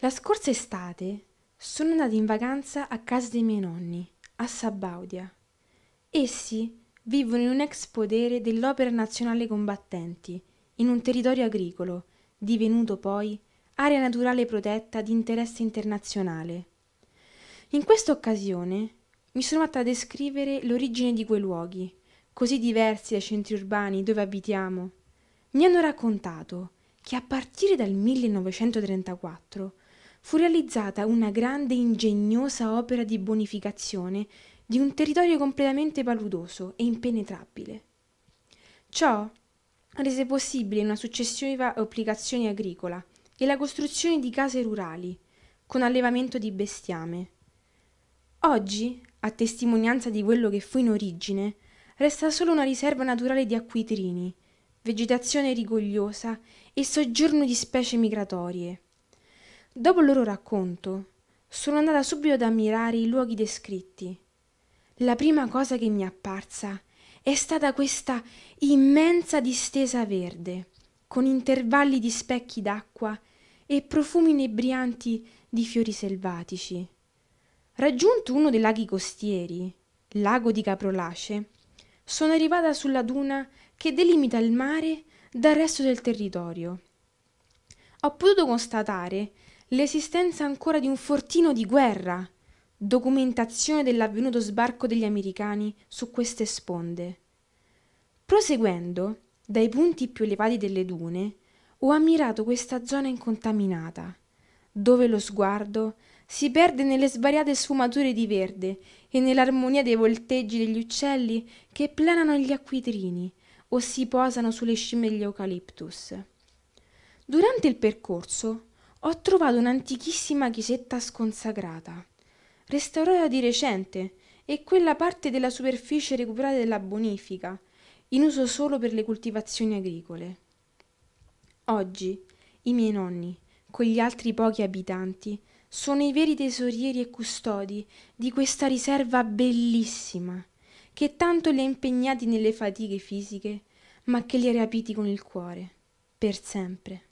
La scorsa estate sono andata in vacanza a casa dei miei nonni, a Sabaudia. Essi vivono in un ex podere dell'Opera Nazionale Combattenti, in un territorio agricolo, divenuto poi area naturale protetta di interesse internazionale. In questa occasione mi sono fatta descrivere l'origine di quei luoghi, così diversi dai centri urbani dove abitiamo. Mi hanno raccontato che a partire dal 1934 fu realizzata una grande e ingegnosa opera di bonificazione di un territorio completamente paludoso e impenetrabile. Ciò rese possibile una successiva applicazione agricola e la costruzione di case rurali, con allevamento di bestiame. Oggi, a testimonianza di quello che fu in origine, resta solo una riserva naturale di acquitrini, vegetazione rigogliosa e soggiorno di specie migratorie. Dopo il loro racconto, sono andata subito ad ammirare i luoghi descritti. La prima cosa che mi è apparsa è stata questa immensa distesa verde, con intervalli di specchi d'acqua e profumi inebrianti di fiori selvatici. Raggiunto uno dei laghi costieri, lago di Caprolace, sono arrivata sulla duna che delimita il mare dal resto del territorio. Ho potuto constatare l'esistenza ancora di un fortino di guerra, documentazione dell'avvenuto sbarco degli americani su queste sponde. Proseguendo, dai punti più elevati delle dune, ho ammirato questa zona incontaminata, dove lo sguardo si perde nelle svariate sfumature di verde e nell'armonia dei volteggi degli uccelli che planano gli acquitrini o si posano sulle scimmie degli eucaliptus. Durante il percorso ho trovato un'antichissima chiesetta sconsacrata, restaurata di recente, e quella parte della superficie recuperata dalla bonifica, in uso solo per le coltivazioni agricole. Oggi i miei nonni, con gli altri pochi abitanti, sono i veri tesorieri e custodi di questa riserva bellissima, che tanto li ha impegnati nelle fatiche fisiche, ma che li ha rapiti con il cuore, per sempre.